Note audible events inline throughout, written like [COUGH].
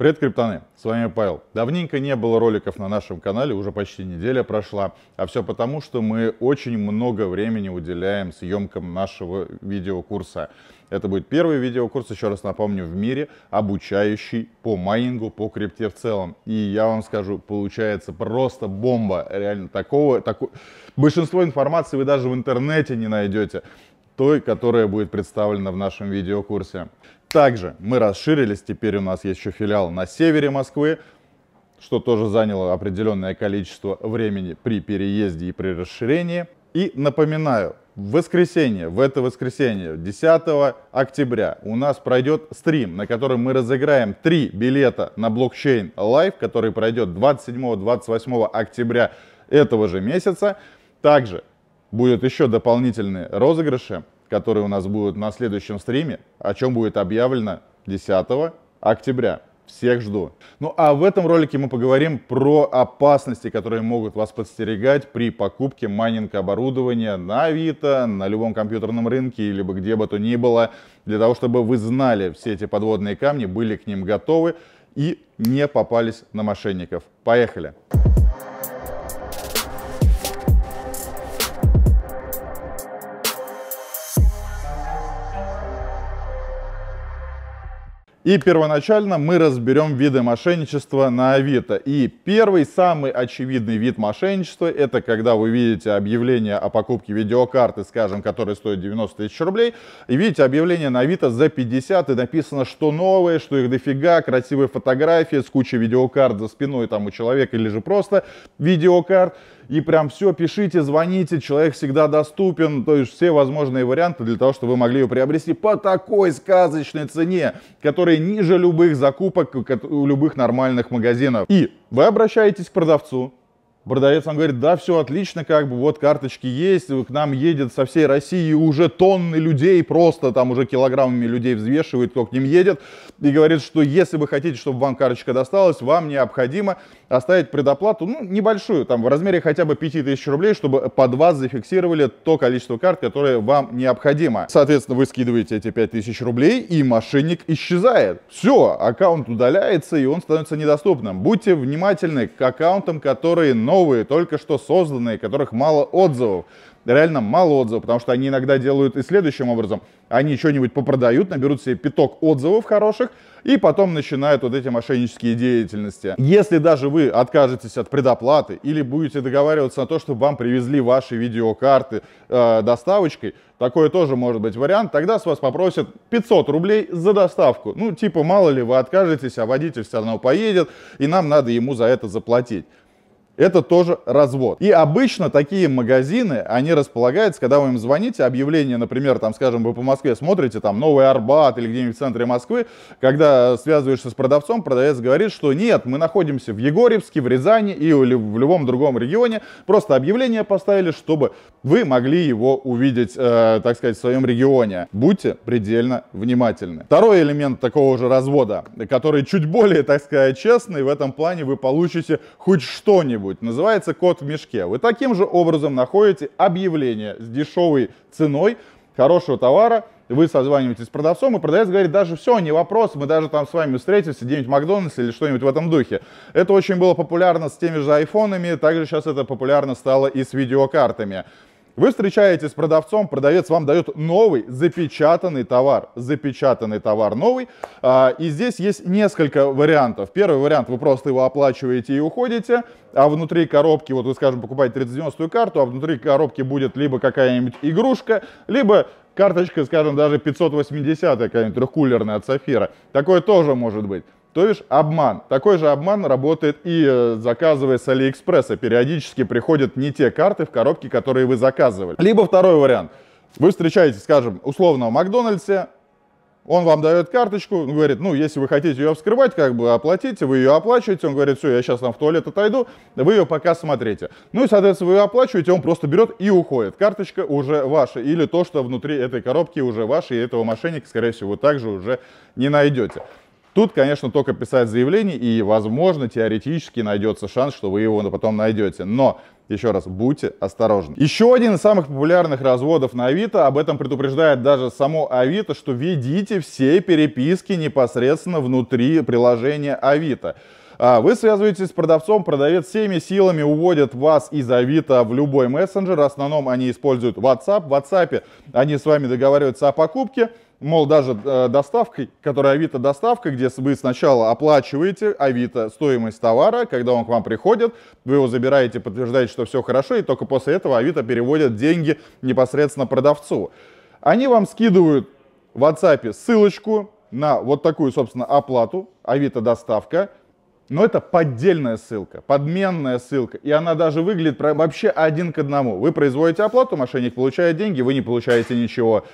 Привет, криптоны! С вами Павел. Давненько не было роликов на нашем канале, уже почти неделя прошла. А все потому, что мы очень много времени уделяем съемкам нашего видеокурса. Это будет первый видеокурс, еще раз напомню, в мире, обучающий по майнингу, по крипте в целом. И я вам скажу, получается просто бомба. Реально такого... Таку... Большинство информации вы даже в интернете не найдете той, которая будет представлена в нашем видеокурсе. Также мы расширились, теперь у нас есть еще филиал на севере Москвы, что тоже заняло определенное количество времени при переезде и при расширении. И напоминаю, в воскресенье, в это воскресенье, 10 октября, у нас пройдет стрим, на котором мы разыграем три билета на блокчейн Live, который пройдет 27-28 октября этого же месяца. Также будет еще дополнительные розыгрыши которые у нас будут на следующем стриме, о чем будет объявлено 10 октября. Всех жду. Ну а в этом ролике мы поговорим про опасности, которые могут вас подстерегать при покупке майнинг оборудования на Авито, на любом компьютерном рынке, либо где бы то ни было, для того, чтобы вы знали все эти подводные камни, были к ним готовы и не попались на мошенников. Поехали! Поехали! И первоначально мы разберем виды мошенничества на Авито. И первый, самый очевидный вид мошенничества, это когда вы видите объявление о покупке видеокарты, скажем, которая стоит 90 тысяч рублей, и видите объявление на Авито за 50, и написано, что новое, что их дофига, красивые фотографии с кучей видеокарт за спиной там у человека, или же просто видеокарт и прям все, пишите, звоните, человек всегда доступен, то есть все возможные варианты для того, чтобы вы могли ее приобрести по такой сказочной цене, которая ниже любых закупок у любых нормальных магазинов. И вы обращаетесь к продавцу, Продавец вам говорит, да, все отлично, как бы, вот карточки есть, к нам едет со всей России уже тонны людей, просто там уже килограммами людей взвешивает, кто к ним едет, и говорит, что если вы хотите, чтобы вам карточка досталась, вам необходимо оставить предоплату, ну, небольшую, там, в размере хотя бы 5000 рублей, чтобы под вас зафиксировали то количество карт, которое вам необходимо. Соответственно, вы скидываете эти 5000 рублей, и мошенник исчезает. Все, аккаунт удаляется, и он становится недоступным. Будьте внимательны к аккаунтам, которые новые, только что созданные, которых мало отзывов. Реально мало отзывов, потому что они иногда делают и следующим образом. Они что-нибудь попродают, наберут себе пяток отзывов хороших, и потом начинают вот эти мошеннические деятельности. Если даже вы откажетесь от предоплаты или будете договариваться на то, чтобы вам привезли ваши видеокарты э, доставочкой, такой тоже может быть вариант, тогда с вас попросят 500 рублей за доставку. Ну, типа, мало ли, вы откажетесь, а водитель все равно поедет, и нам надо ему за это заплатить это тоже развод. И обычно такие магазины, они располагаются, когда вы им звоните, объявление, например, там, скажем, вы по Москве смотрите, там, Новый Арбат или где-нибудь в центре Москвы, когда связываешься с продавцом, продавец говорит, что нет, мы находимся в Егорьевске, в Рязани и в любом другом регионе, просто объявление поставили, чтобы вы могли его увидеть, э, так сказать, в своем регионе. Будьте предельно внимательны. Второй элемент такого же развода, который чуть более, так сказать, честный, в этом плане вы получите хоть что-нибудь что Называется код в мешке. Вы таким же образом находите объявление с дешевой ценой хорошего товара, вы созваниваетесь с продавцом, и продавец говорит, даже все, не вопрос, мы даже там с вами встретимся, где-нибудь в Макдональдсе или что-нибудь в этом духе. Это очень было популярно с теми же айфонами, также сейчас это популярно стало и с видеокартами. Вы встречаетесь с продавцом, продавец вам дает новый запечатанный товар. Запечатанный товар новый. А, и здесь есть несколько вариантов. Первый вариант, вы просто его оплачиваете и уходите, а внутри коробки, вот вы, скажем, покупаете 3090 карту, а внутри коробки будет либо какая-нибудь игрушка, либо карточка, скажем, даже 580 какая-нибудь трехкулерная от Сафира. Такое тоже может быть. То бишь обман. Такой же обман работает и э, заказывая с Алиэкспресса. Периодически приходят не те карты в коробке, которые вы заказывали. Либо второй вариант. Вы встречаете, скажем, условного Макдональдса, он вам дает карточку, он говорит, ну, если вы хотите ее вскрывать, как бы оплатите, вы ее оплачиваете, он говорит, все, я сейчас там в туалет отойду, вы ее пока смотрите. Ну и, соответственно, вы ее оплачиваете, он просто берет и уходит. Карточка уже ваша, или то, что внутри этой коробки уже ваше, и этого мошенника, скорее всего, вы также уже не найдете. Тут, конечно, только писать заявление, и, возможно, теоретически найдется шанс, что вы его потом найдете. Но, еще раз, будьте осторожны. Еще один из самых популярных разводов на Авито, об этом предупреждает даже само Авито, что ведите все переписки непосредственно внутри приложения Авито. А, вы связываетесь с продавцом, продавец всеми силами уводит вас из Авито в любой мессенджер. В основном они используют WhatsApp. В WhatsApp они с вами договариваются о покупке. Мол, даже э, доставкой, которая Авито доставка, где вы сначала оплачиваете Авито стоимость товара, когда он к вам приходит, вы его забираете, подтверждаете, что все хорошо, и только после этого Авито переводит деньги непосредственно продавцу. Они вам скидывают в WhatsApp ссылочку на вот такую, собственно, оплату Авито доставка, но это поддельная ссылка, подменная ссылка, и она даже выглядит вообще один к одному. Вы производите оплату, мошенник получает деньги, вы не получаете ничего.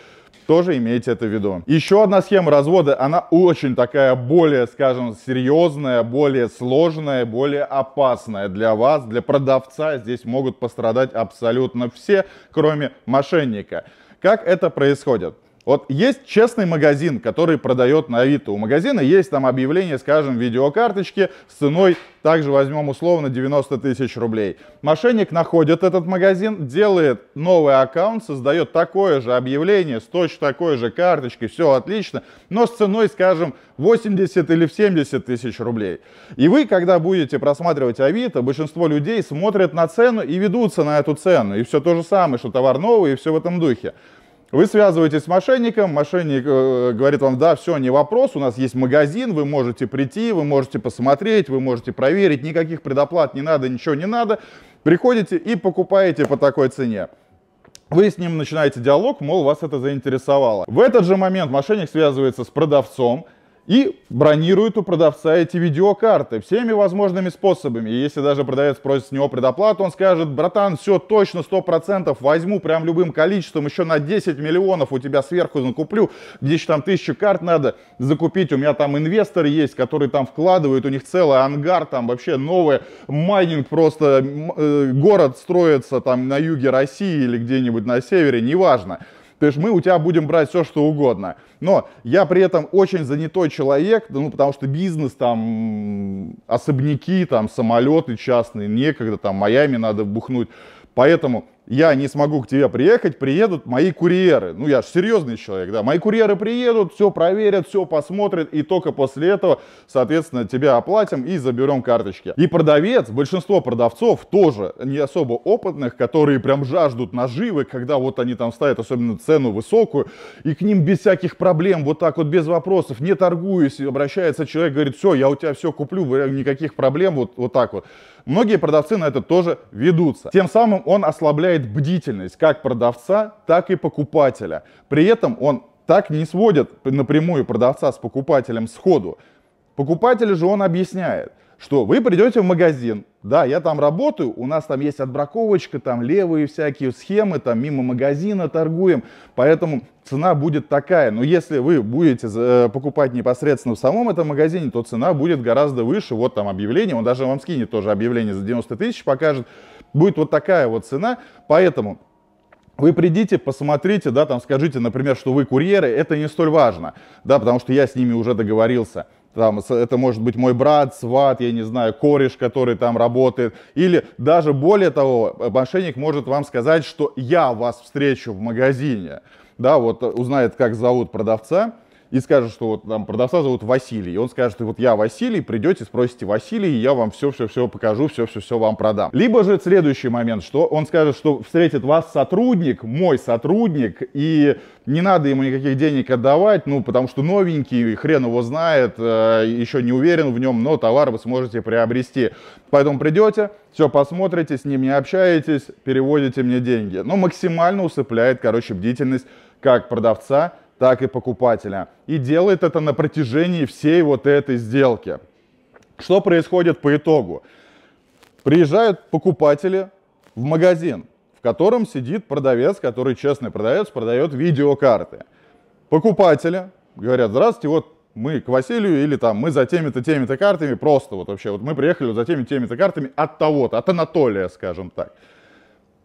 Тоже имейте это в виду. Еще одна схема развода, она очень такая более, скажем, серьезная, более сложная, более опасная для вас, для продавца. Здесь могут пострадать абсолютно все, кроме мошенника. Как это происходит? Вот есть честный магазин, который продает на Авито. У магазина есть там объявление, скажем, видеокарточки с ценой, также возьмем условно 90 тысяч рублей. Мошенник находит этот магазин, делает новый аккаунт, создает такое же объявление с точно такой же карточкой, все отлично, но с ценой, скажем, 80 или 70 тысяч рублей. И вы, когда будете просматривать Авито, большинство людей смотрят на цену и ведутся на эту цену. И все то же самое, что товар новый и все в этом духе. Вы связываетесь с мошенником, мошенник э, говорит вам, да, все, не вопрос, у нас есть магазин, вы можете прийти, вы можете посмотреть, вы можете проверить, никаких предоплат не надо, ничего не надо. Приходите и покупаете по такой цене. Вы с ним начинаете диалог, мол, вас это заинтересовало. В этот же момент мошенник связывается с продавцом, и бронирует у продавца эти видеокарты всеми возможными способами. И если даже продавец просит с него предоплату, он скажет, братан, все точно 100%, возьму прям любым количеством, еще на 10 миллионов у тебя сверху закуплю, где то там тысячу карт надо закупить, у меня там инвесторы есть, которые там вкладывают, у них целый ангар, там вообще новый майнинг просто, э, город строится там на юге России или где-нибудь на севере, неважно. То есть мы у тебя будем брать все, что угодно. Но я при этом очень занятой человек, ну, потому что бизнес, там, особняки, там, самолеты частные, некогда, там, Майами надо бухнуть. Поэтому я не смогу к тебе приехать, приедут мои курьеры. Ну, я же серьезный человек, да. Мои курьеры приедут, все проверят, все посмотрят, и только после этого, соответственно, тебя оплатим и заберем карточки. И продавец, большинство продавцов тоже не особо опытных, которые прям жаждут наживы, когда вот они там ставят особенно цену высокую, и к ним без всяких проблем, вот так вот без вопросов, не торгуюсь, обращается человек, говорит, все, я у тебя все куплю, никаких проблем, вот, вот так вот. Многие продавцы на это тоже ведутся. Тем самым он ослабляет бдительность как продавца, так и покупателя. При этом он так не сводит напрямую продавца с покупателем сходу. Покупателю же он объясняет – что вы придете в магазин, да, я там работаю, у нас там есть отбраковочка, там левые всякие схемы, там мимо магазина торгуем, поэтому цена будет такая. Но если вы будете э, покупать непосредственно в самом этом магазине, то цена будет гораздо выше. Вот там объявление, он даже вам скинет тоже объявление за 90 тысяч, покажет, будет вот такая вот цена, поэтому вы придите, посмотрите, да, там скажите, например, что вы курьеры, это не столь важно, да, потому что я с ними уже договорился там, это может быть мой брат, сват, я не знаю, кореш, который там работает, или даже более того, э, мошенник может вам сказать, что я вас встречу в магазине, да, вот э, узнает, как зовут продавца, и скажут, что вот там продавца зовут Василий, и он скажет, вот я Василий, придете, спросите Василий, и я вам все-все-все покажу, все-все-все вам продам. Либо же следующий момент, что он скажет, что встретит вас сотрудник, мой сотрудник, и не надо ему никаких денег отдавать, ну, потому что новенький, хрен его знает, э, еще не уверен в нем, но товар вы сможете приобрести. Поэтому придете, все посмотрите, с ним не общаетесь, переводите мне деньги. Ну, максимально усыпляет, короче, бдительность как продавца, так и покупателя. И делает это на протяжении всей вот этой сделки. Что происходит по итогу? Приезжают покупатели в магазин, в котором сидит продавец, который честный продавец, продает видеокарты. Покупатели говорят, здравствуйте, вот мы к Василию или там мы за теми-то, теми-то картами, просто вот вообще, вот мы приехали за теми-теми-то картами от того-то, от Анатолия, скажем так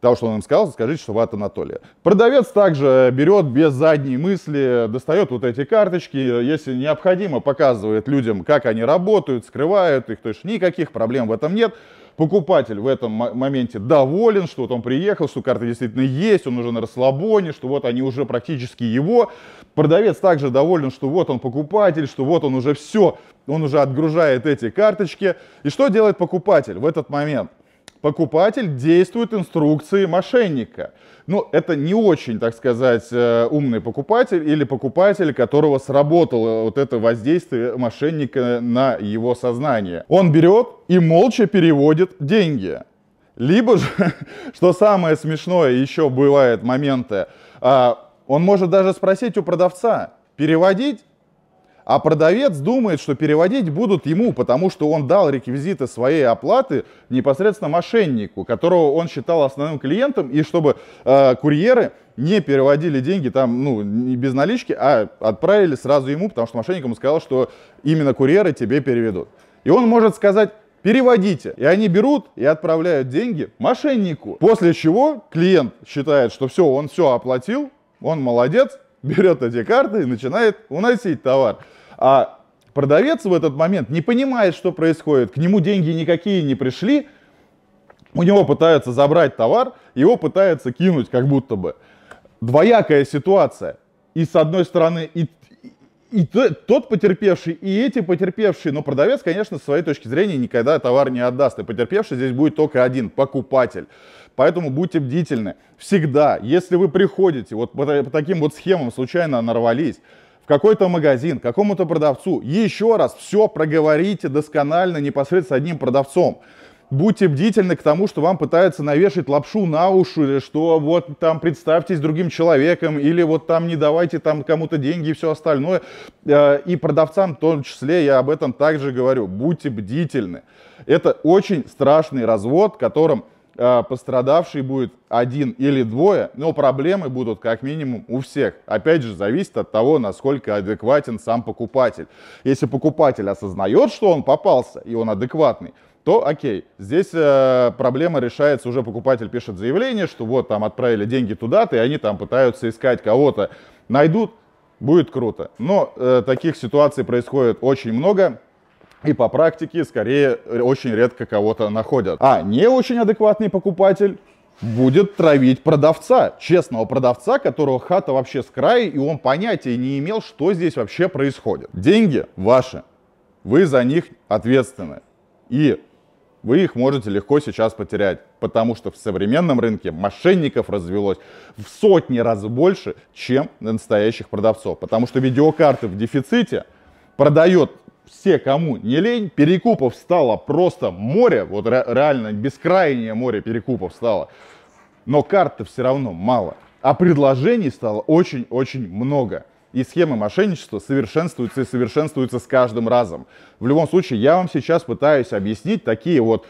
того, что он им сказал, скажите, что вы от Анатолия. Продавец также берет без задней мысли, достает вот эти карточки, если необходимо, показывает людям, как они работают, скрывают их, то есть никаких проблем в этом нет. Покупатель в этом моменте доволен, что вот он приехал, что карта действительно есть, он уже на расслабоне, что вот они уже практически его. Продавец также доволен, что вот он покупатель, что вот он уже все, он уже отгружает эти карточки. И что делает покупатель в этот момент? покупатель действует инструкции мошенника. Ну, это не очень, так сказать, э, умный покупатель или покупатель, которого сработало вот это воздействие мошенника на его сознание. Он берет и молча переводит деньги. Либо же, [LAUGHS] что самое смешное, еще бывают моменты, а, он может даже спросить у продавца, переводить а продавец думает, что переводить будут ему, потому что он дал реквизиты своей оплаты непосредственно мошеннику, которого он считал основным клиентом, и чтобы э, курьеры не переводили деньги там, ну, не без налички, а отправили сразу ему, потому что мошенник ему сказал, что именно курьеры тебе переведут. И он может сказать, переводите. И они берут и отправляют деньги мошеннику. После чего клиент считает, что все, он все оплатил, он молодец, берет эти карты и начинает уносить товар. А продавец в этот момент не понимает, что происходит, к нему деньги никакие не пришли, у него пытаются забрать товар, его пытаются кинуть как будто бы. Двоякая ситуация. И с одной стороны, и, и тот потерпевший, и эти потерпевшие. Но продавец, конечно, с своей точки зрения никогда товар не отдаст. И потерпевший здесь будет только один, покупатель. Поэтому будьте бдительны. Всегда, если вы приходите вот по, по таким вот схемам, случайно нарвались, в какой-то магазин, какому-то продавцу, еще раз все проговорите досконально непосредственно с одним продавцом будьте бдительны к тому, что вам пытаются навешать лапшу на уши, или что вот там представьтесь другим человеком, или вот там не давайте там кому-то деньги и все остальное. Э, и продавцам в том числе я об этом также говорю. Будьте бдительны. Это очень страшный развод, которым Э, пострадавший будет один или двое, но проблемы будут как минимум у всех. Опять же, зависит от того, насколько адекватен сам покупатель. Если покупатель осознает, что он попался, и он адекватный, то окей, здесь э, проблема решается, уже покупатель пишет заявление, что вот там отправили деньги туда-то, и они там пытаются искать кого-то. Найдут, будет круто. Но э, таких ситуаций происходит очень много. И по практике, скорее, э, очень редко кого-то находят. А не очень адекватный покупатель будет травить продавца, честного продавца, которого хата вообще с края, и он понятия не имел, что здесь вообще происходит. Деньги ваши, вы за них ответственны, и вы их можете легко сейчас потерять, потому что в современном рынке мошенников развелось в сотни раз больше, чем настоящих продавцов, потому что видеокарты в дефиците продает все, кому не лень, перекупов стало просто море, вот ре реально бескрайнее море перекупов стало. Но карт все равно мало, а предложений стало очень-очень много. И схемы мошенничества совершенствуются и совершенствуются с каждым разом. В любом случае, я вам сейчас пытаюсь объяснить такие вот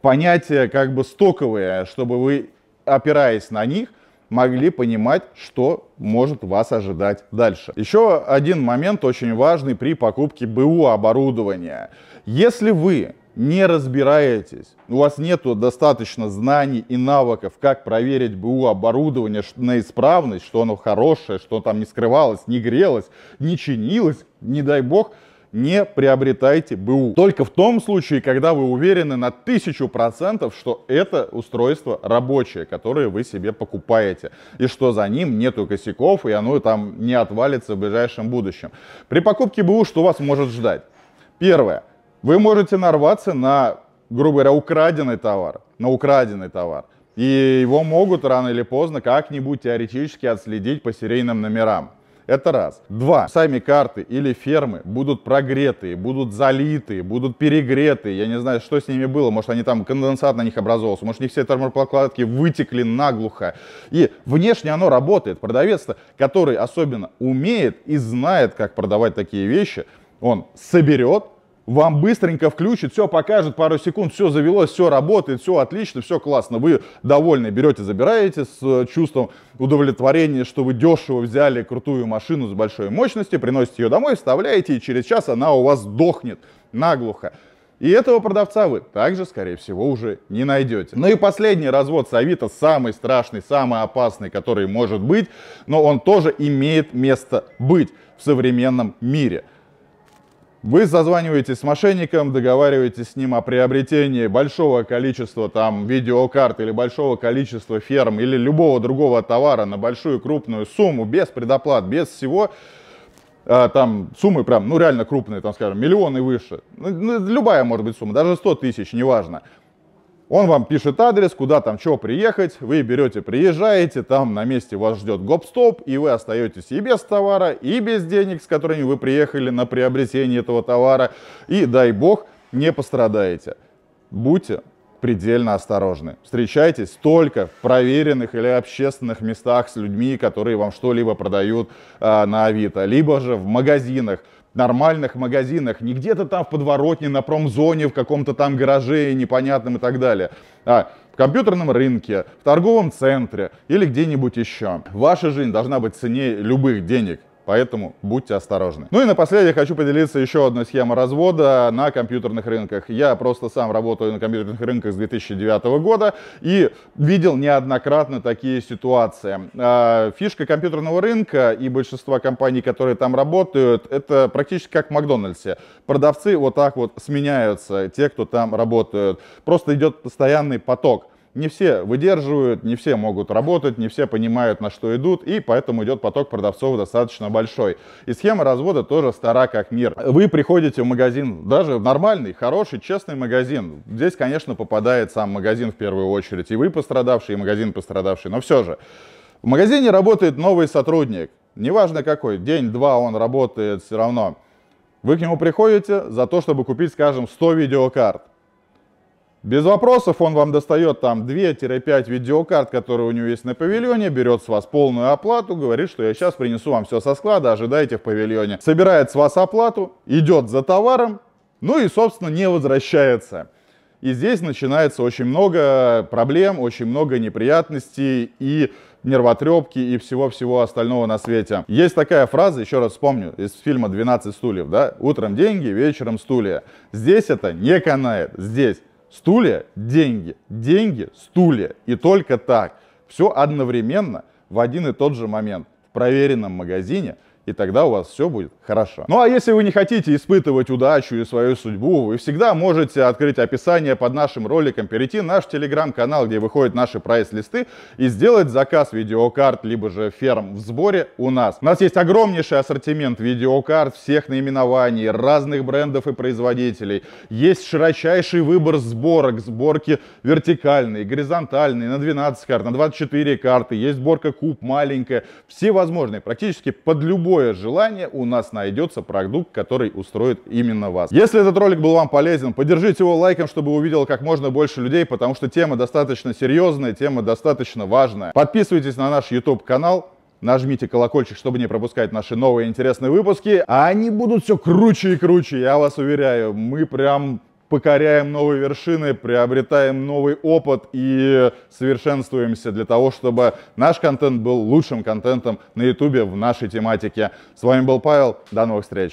понятия как бы стоковые, чтобы вы, опираясь на них, могли понимать, что может вас ожидать дальше. Еще один момент очень важный при покупке БУ оборудования. Если вы не разбираетесь, у вас нету достаточно знаний и навыков, как проверить БУ оборудование на исправность, что оно хорошее, что там не скрывалось, не грелось, не чинилось, не дай бог, не приобретайте БУ. Только в том случае, когда вы уверены на тысячу процентов, что это устройство рабочее, которое вы себе покупаете, и что за ним нету косяков, и оно там не отвалится в ближайшем будущем. При покупке БУ что вас может ждать? Первое. Вы можете нарваться на, грубо говоря, украденный товар. На украденный товар. И его могут рано или поздно как-нибудь теоретически отследить по серийным номерам. Это раз. Два. Сами карты или фермы будут прогретые, будут залитые, будут перегретые. Я не знаю, что с ними было. Может, они там конденсат на них образовался. Может, у них все термопрокладки вытекли наглухо. И внешне оно работает. Продавец-то, который особенно умеет и знает, как продавать такие вещи, он соберет вам быстренько включит, все покажет, пару секунд, все завелось, все работает, все отлично, все классно. Вы довольны, берете, забираете с э, чувством удовлетворения, что вы дешево взяли крутую машину с большой мощностью, приносите ее домой, вставляете, и через час она у вас дохнет наглухо. И этого продавца вы также, скорее всего, уже не найдете. Ну и последний развод с Авито, самый страшный, самый опасный, который может быть, но он тоже имеет место быть в современном мире – вы созваниваетесь с мошенником, договариваетесь с ним о приобретении большого количества там видеокарт или большого количества ферм или любого другого товара на большую крупную сумму, без предоплат, без всего. А, там суммы прям, ну реально крупные, там скажем, миллионы выше. Ну, ну любая может быть сумма, даже 100 тысяч, неважно. Он вам пишет адрес, куда там, что приехать, вы берете, приезжаете, там на месте вас ждет гоп-стоп, и вы остаетесь и без товара, и без денег, с которыми вы приехали на приобретение этого товара, и, дай бог, не пострадаете. Будьте предельно осторожны. Встречайтесь только в проверенных или общественных местах с людьми, которые вам что-либо продают э, на Авито, либо же в магазинах, нормальных магазинах, не где-то там в подворотне, на промзоне, в каком-то там гараже непонятном и так далее, а в компьютерном рынке, в торговом центре или где-нибудь еще. Ваша жизнь должна быть цене любых денег. Поэтому будьте осторожны. Ну и напоследок хочу поделиться еще одной схемой развода на компьютерных рынках. Я просто сам работаю на компьютерных рынках с 2009 года и видел неоднократно такие ситуации. А, фишка компьютерного рынка и большинства компаний, которые там работают, это практически как в Макдональдсе. Продавцы вот так вот сменяются, те, кто там работают. Просто идет постоянный поток не все выдерживают, не все могут работать, не все понимают, на что идут, и поэтому идет поток продавцов достаточно большой. И схема развода тоже стара как мир. Вы приходите в магазин, даже нормальный, хороший, честный магазин. Здесь, конечно, попадает сам магазин в первую очередь, и вы пострадавший, и магазин пострадавший, но все же. В магазине работает новый сотрудник, неважно какой, день-два он работает все равно. Вы к нему приходите за то, чтобы купить, скажем, 100 видеокарт. Без вопросов он вам достает там 2-5 видеокарт, которые у него есть на павильоне, берет с вас полную оплату, говорит, что я сейчас принесу вам все со склада, ожидайте в павильоне. Собирает с вас оплату, идет за товаром, ну и, собственно, не возвращается. И здесь начинается очень много проблем, очень много неприятностей и нервотрепки и всего-всего остального на свете. Есть такая фраза, еще раз вспомню, из фильма «12 стульев», да? «Утром деньги, вечером стулья». Здесь это не канает, здесь Стулья, деньги, деньги, стулья. И только так. Все одновременно в один и тот же момент в проверенном магазине – и тогда у вас все будет хорошо. Ну а если вы не хотите испытывать удачу и свою судьбу, вы всегда можете открыть описание под нашим роликом, перейти в наш телеграм-канал, где выходят наши прайс-листы, и сделать заказ видеокарт, либо же ферм в сборе у нас. У нас есть огромнейший ассортимент видеокарт всех наименований, разных брендов и производителей. Есть широчайший выбор сборок, сборки вертикальные, горизонтальные, на 12 карт, на 24 карты. Есть сборка куб маленькая, все возможные, практически под любой любое желание у нас найдется продукт, который устроит именно вас. Если этот ролик был вам полезен, поддержите его лайком, чтобы увидел как можно больше людей, потому что тема достаточно серьезная, тема достаточно важная. Подписывайтесь на наш YouTube канал, нажмите колокольчик, чтобы не пропускать наши новые интересные выпуски, а они будут все круче и круче, я вас уверяю, мы прям покоряем новые вершины, приобретаем новый опыт и совершенствуемся для того, чтобы наш контент был лучшим контентом на YouTube в нашей тематике. С вами был Павел, до новых встреч!